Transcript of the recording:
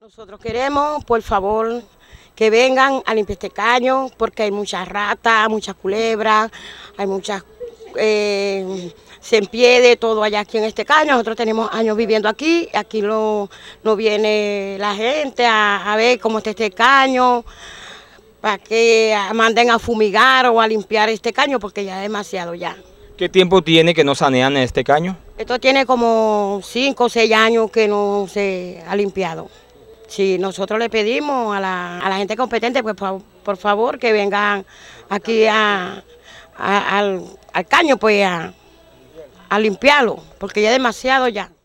Nosotros queremos, por favor, que vengan a limpiar este caño, porque hay muchas ratas, muchas culebras, hay muchas eh, se empieza todo allá aquí en este caño. Nosotros tenemos años viviendo aquí, aquí no viene la gente a, a ver cómo está este caño, para que manden a fumigar o a limpiar este caño, porque ya es demasiado ya. ¿Qué tiempo tiene que no sanean este caño? Esto tiene como 5 o 6 años que no se ha limpiado. Si nosotros le pedimos a la, gente competente, pues por, favor, que vengan aquí a, al, caño, pues a, a limpiarlo, porque ya es demasiado ya.